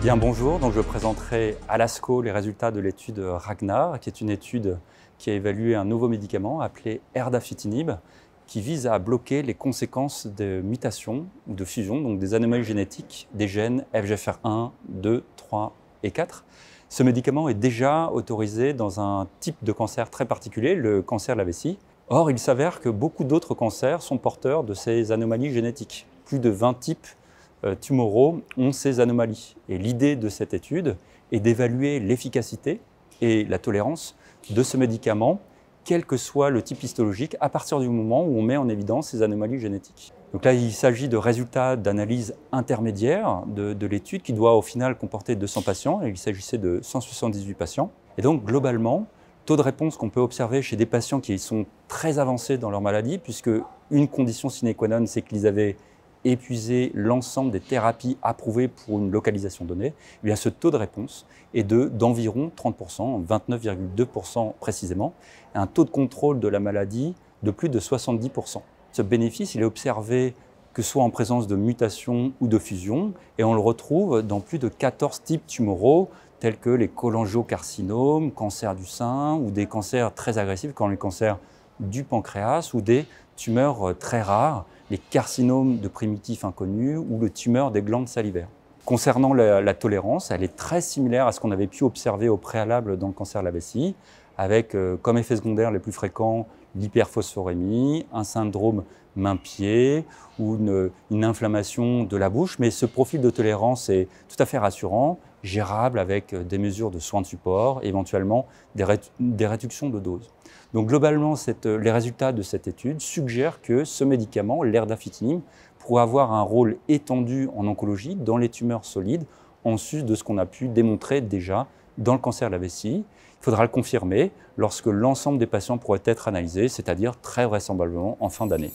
Bien bonjour, donc je présenterai à l'ASCO les résultats de l'étude Ragnar, qui est une étude qui a évalué un nouveau médicament appelé erdafitinib, qui vise à bloquer les conséquences de mutations ou de fusions, donc des anomalies génétiques des gènes FGFR1, 2, 3 et 4. Ce médicament est déjà autorisé dans un type de cancer très particulier, le cancer de la vessie. Or, il s'avère que beaucoup d'autres cancers sont porteurs de ces anomalies génétiques. Plus de 20 types euh, tumoraux ont ces anomalies. Et l'idée de cette étude est d'évaluer l'efficacité et la tolérance de ce médicament, quel que soit le type histologique, à partir du moment où on met en évidence ces anomalies génétiques. Donc là, il s'agit de résultats d'analyse intermédiaire de, l'étude qui doit au final comporter 200 patients, et il s'agissait de 178 patients. Et donc globalement, taux de réponse qu'on peut observer chez des patients qui sont très avancés dans leur maladie, puisque une condition sine qua non, c'est qu'ils avaient épuiser l'ensemble des thérapies approuvées pour une localisation donnée, eh ce taux de réponse est d'environ 30%, 29,2% précisément, un taux de contrôle de la maladie de plus de 70%. Ce bénéfice, il est observé que soit en présence de mutations ou de fusions, et on le retrouve dans plus de 14 types tumoraux, tels que les cholangiocarcinomes, cancers du sein, ou des cancers très agressifs, comme les cancers du pancréas ou des tumeurs euh, très rares, les carcinomes de primitifs inconnus ou le tumeur des glandes salivaires. Concernant la, tolérance, elle est très similaire à ce qu'on avait pu observer au préalable dans le cancer de la vessie, avec euh, comme effets secondaires les plus fréquents l'hyperphosphorémie, un syndrome main-pied ou une, inflammation de la bouche. Mais ce profil de tolérance est tout à fait rassurant gérable avec euh, des mesures de soins de support, éventuellement des, réductions de doses. Donc globalement, euh, les résultats de cette étude suggèrent que ce médicament, l'erdafitinib, pourrait avoir un rôle étendu en oncologie dans les tumeurs solides, en sus de ce qu'on a pu démontrer déjà dans le cancer de la vessie. Il faudra le confirmer lorsque l'ensemble des patients pourraient être analysés, c'est-à-dire très vraisemblablement en fin d'année.